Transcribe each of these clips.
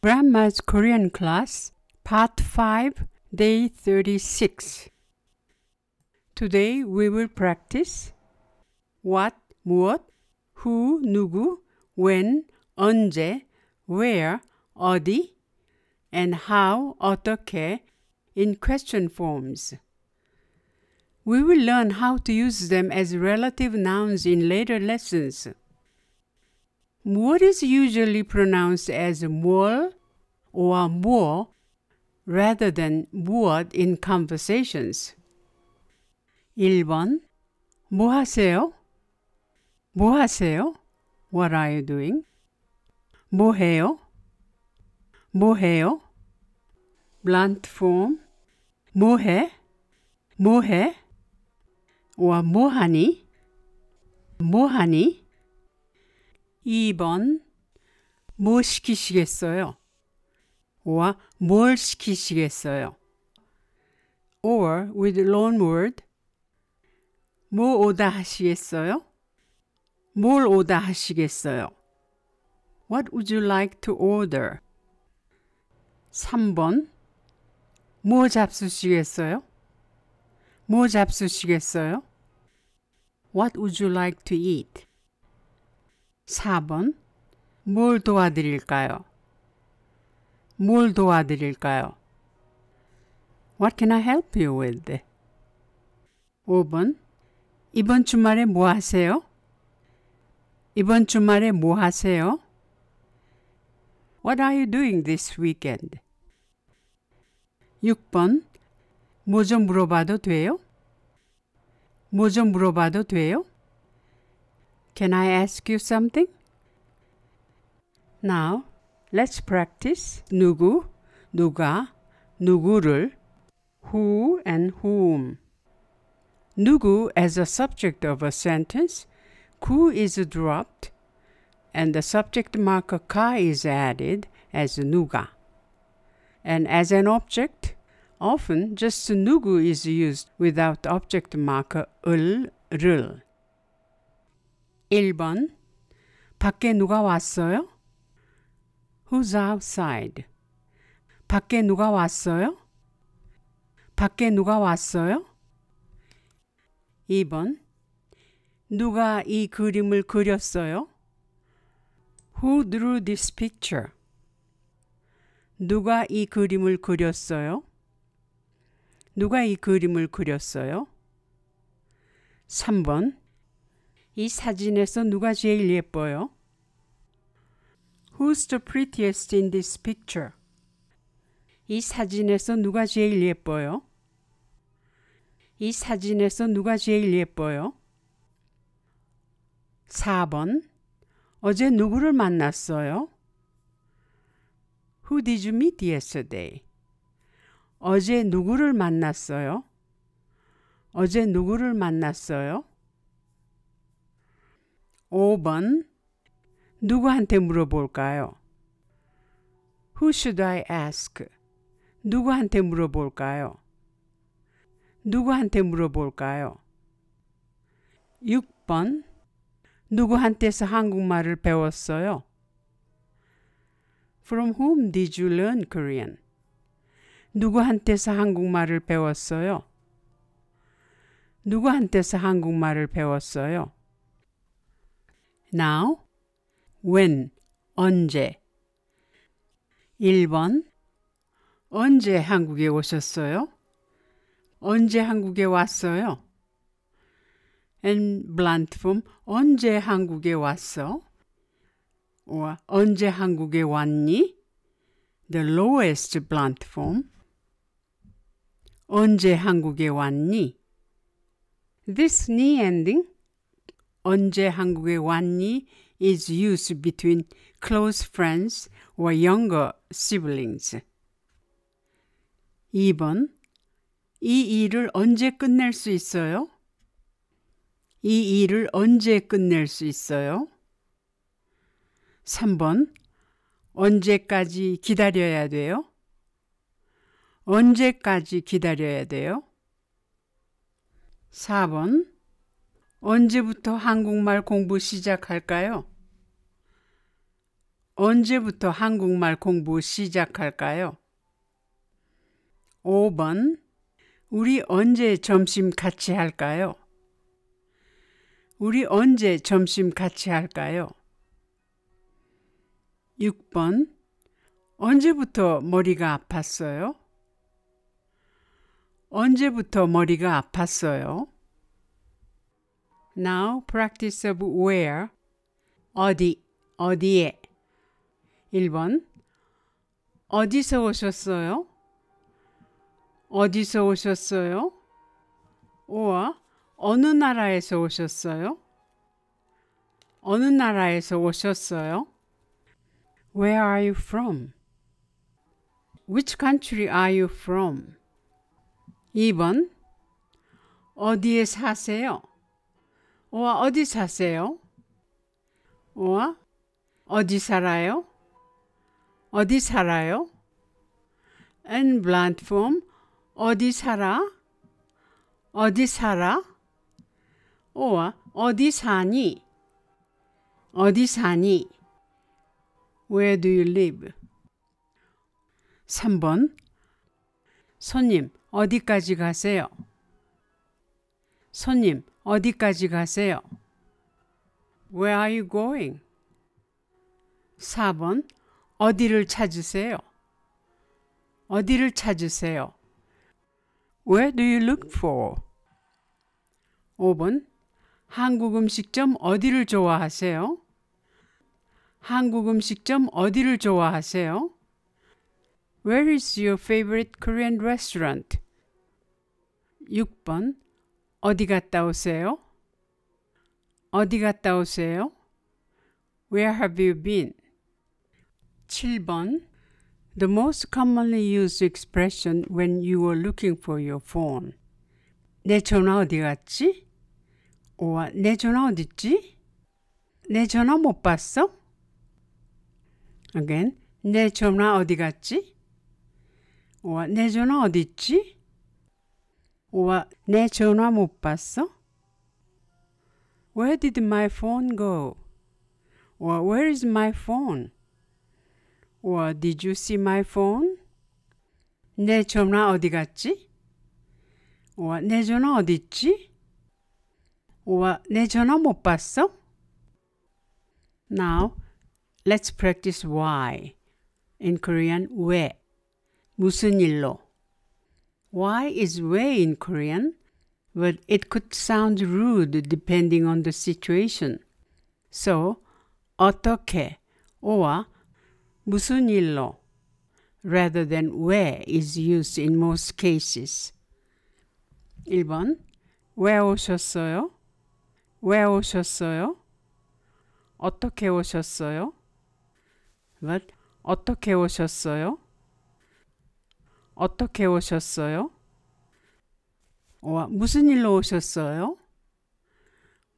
Grandma's Korean class, part 5, day 36. Today we will practice what, 무엇, who, 누구, when, 언제, where, 어디, and how, 어떻게 in question forms. We will learn how to use them as relative nouns in later lessons. What is usually pronounced as muol or muo rather than 무엇 in conversations. 1번 뭐하세요? 뭐하세요? What are you doing? 뭐해요? 뭐해요? Blunt form 뭐해? 뭐해? or 뭐 하니? 2번 뭐 시키시겠어요? or 뭘 시키시겠어요? or with loan word 뭐 오다 하시겠어요? 뭘 오다 하시겠어요? What would you like to order? 3번 뭐 잡수시겠어요? 뭐 잡수시겠어요? What would you like to eat? 4번 뭘 도와드릴까요? 뭘 도와드릴까요? What can I help you with? 5번 이번 주말에 뭐 하세요? 이번 주말에 뭐 하세요? What are you doing this weekend? 6번 뭐 좀 물어봐도 돼요? 뭐 좀 물어봐도 돼요? Can I ask you something? Now, let's practice 누구, 누가, 누구를, who and whom. 누구 as a subject of a sentence, ku is dropped, and the subject marker ka is added as 누가. And as an object, often just 누구 is used without object marker 을, 를. 1번 밖에 누가 왔어요? Who's outside? 밖에 누가 왔어요? 밖에 누가 왔어요? 2번 누가 이 그림을 그렸어요? Who drew this picture? 누가 이 그림을 그렸어요? 누가 이 그림을 그렸어요? 3번 이 사진에서 누가 제일 예뻐요? Who's the prettiest in this picture? 이 사진에서 누가 제일 예뻐요? 이 사진에서 누가 제일 예뻐요? 4번 어제 누구를 만났어요? Who did you meet yesterday? 어제 누구를 만났어요? 어제 누구를 만났어요? 5번 누구한테 물어볼까요? Who should I ask? 누구한테 물어볼까요? 누구한테 물어볼까요? 6번 누구한테서 한국말을 배웠어요? From whom did you learn Korean? 누구한테서 한국말을 배웠어요? 누구한테서 한국말을 배웠어요? now, when, 언제 1번 언제 한국에 오셨어요? 언제 한국에 왔어요? and blunt form 언제 한국에 왔어? or 언제 한국에 왔니? the lowest blunt form 언제 한국에 왔니? This knee ending 언제 한국에 왔니? is used between close friends or younger siblings. 2번 이 일을 언제 끝낼 수 있어요? 이 일을 언제 끝낼 수 있어요? 3번 언제까지 기다려야 돼요? 언제까지 기다려야 돼요? 4번 언제부터 한국말 공부 시작할까요? 언제부터 한국말 공부 시작할까요? 5번 우리 언제 점심 같이 할까요? 우리 언제 점심 같이 할까요? 6번 언제부터 머리가 아팠어요? 언제부터 머리가 아팠어요? Now practice of where. 어디, 어디에. 1번. 어디서 오셨어요? 어디서 오셨어요? or 어느 나라에서 오셨어요? 어느 나라에서 오셨어요? Where are you from? Which country are you from? 2번 어디에 사세요? 와 어, 어디 사세요? 와 어, 어디 살아요? 어디 살아요? In blunt form, 어디 살아? 어디 살아? 와 어, 어디 사니? 어디 사니? Where do you live? 3번 손님, 어디까지 가세요? 손님, 어디까지 가세요? Where are you going? 4번, 어디를 찾으세요? 어디를 찾으세요? Where do you look for? 5번, 한국 음식점 어디를 좋아하세요? 한국 음식점 어디를 좋아하세요? Where is your favorite Korean restaurant? 6번 어디 갔다 오세요? 어디 갔다 오세요? Where have you been? 7번 The most commonly used expression when you were looking for your phone. 내 전화 어디 갔지? or 내 전화 어디 있지? 내 전화 못 봤어? Again, 내 전화 어디 갔지? or 내 전화 어디 있지? 우와, 내 전화 못 봤어? Where did my phone go? Or where is my phone? Or did you see my phone? 내 전화 어디 갔지? Or 내 전화 어디 있지? Or 내 전화 못 봤어? Now, let's practice why. In Korean, 왜. 무슨 일로. Why is way in Korean? Well, it could sound rude depending on the situation. So, 어떻게 or 무슨 일로 rather than where is used in most cases. 1번 왜 오셨어요? 왜 오셨어요? 어떻게 오셨어요? What? 어떻게 오셨어요? 어떻게 오셨어요? 와, 무슨 일로 오셨어요?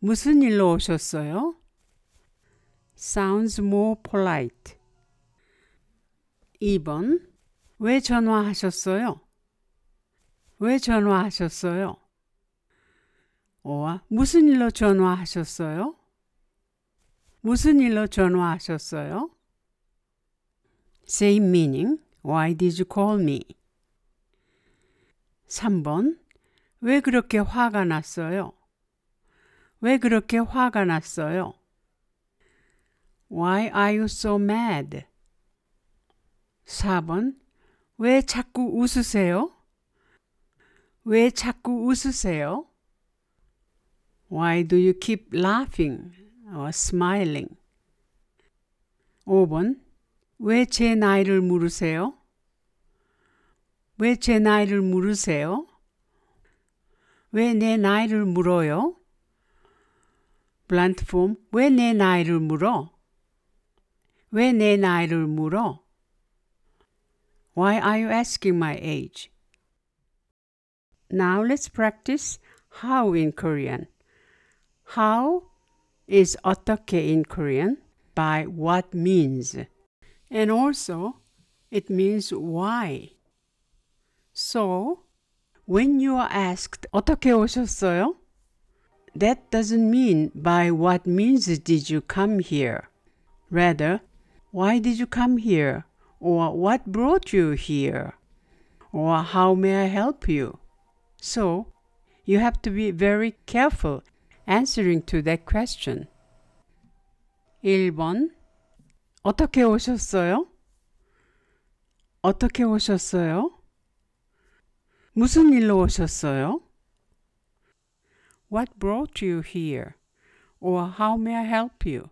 무슨 일로 오셨어요? sounds more polite. 2번 왜 전화하셨어요? 왜 전화하셨어요? 오와 무슨 일로 전화하셨어요? 무슨 일로 전화하셨어요? Same meaning. Why did you call me? 3번. 왜 그렇게 화가 났어요? 왜 그렇게 화가 났어요? Why are you so mad? 4번. 왜 자꾸 웃으세요? 왜 자꾸 웃으세요? Why do you keep laughing or smiling? 5번. 왜 제 나이를 물으세요? 왜제 나이를 물으세요? 왜 내 나이를 물어요? blunt form 왜 내 나이를 물어? 왜 내 나이를 물어? Why are you asking my age? Now let's practice how in Korean. How is 어떻게 in Korean by what means. And also it means why. So, when you are asked 어떻게 오셨어요? That doesn't mean by what means did you come here. Rather, why did you come here? Or what brought you here? Or how may I help you? So, you have to be very careful answering to that question. 1번 어떻게 오셨어요? 어떻게 오셨어요? 무슨 일로 오셨어요? What brought you here? Or how may I help you?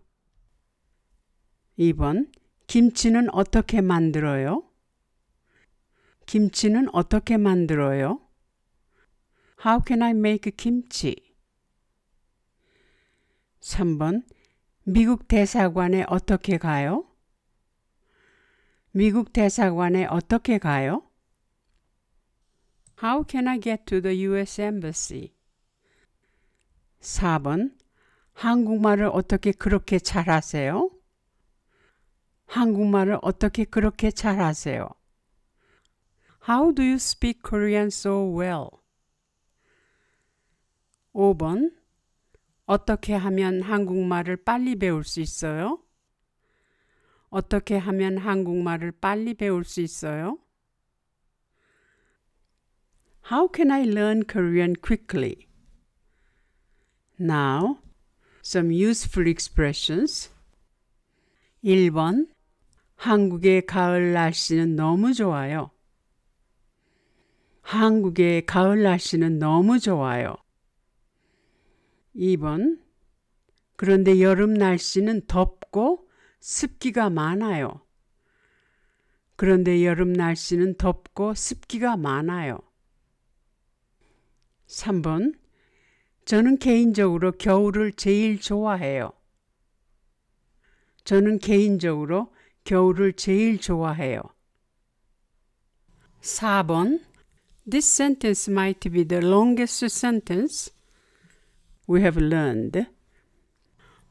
2번 김치는 어떻게 만들어요? 김치는 어떻게 만들어요? How can I make kimchi? 3번 미국 대사관에 어떻게 가요? 미국 대사관에 어떻게 가요? How can I get to the US Embassy? 4번 한국말을 어떻게 그렇게 잘하세요? 한국말을 어떻게 그렇게 잘하세요? How do you speak Korean so well? 5번 어떻게 하면 한국말을 빨리 배울 수 있어요? 어떻게 하면 한국말을 빨리 배울 수 있어요? How can I learn Korean quickly? Now, some useful expressions. 1번 한국의 가을 날씨는 너무 좋아요. 한국의 가을 날씨는 너무 좋아요. 2번 그런데 여름 날씨는 덥고 습기가 많아요. 그런데 여름 날씨는 덥고 습기가 많아요. 3번 저는 개인적으로 겨울을 제일 좋아해요. 저는 개인적으로 겨울을 제일 좋아해요. 4번 This sentence might be the longest sentence we have learned.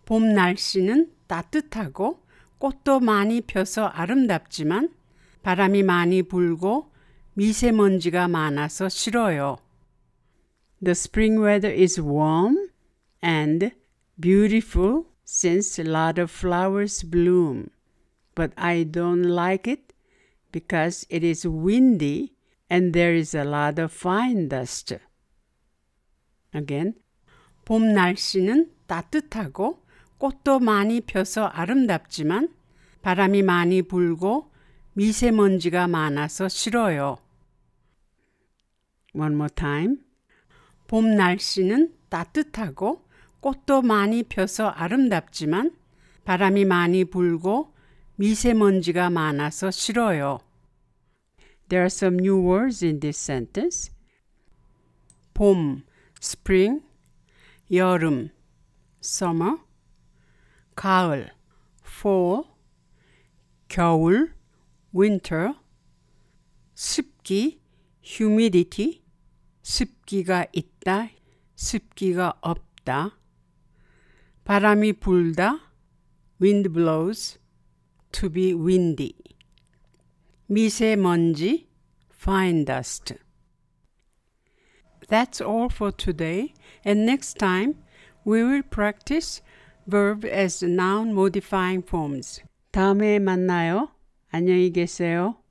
봄 날씨는 따뜻하고 꽃도 많이 펴서 아름답지만 바람이 많이 불고 미세먼지가 많아서 싫어요. The spring weather is warm and beautiful since a lot of flowers bloom. But I don't like it because it is windy and there is a lot of fine dust. Again, 봄 날씨는 따뜻하고 꽃도 많이 펴서 아름답지만 바람이 많이 불고 미세먼지가 많아서 싫어요. One more time. 봄 날씨는 따뜻하고 꽃도 많이 펴서 아름답지만 바람이 많이 불고 미세먼지가 많아서 싫어요. There are some new words in this sentence. 봄, spring, 여름, summer, 가을, fall, 겨울, winter, 습기, humidity, 습기가 있다, 습기가 없다. 바람이 불다, wind blows, to be windy. 미세먼지, fine dust. That's all for today, and next time we will practice verb as noun modifying forms. 다음에 만나요. 안녕히 계세요.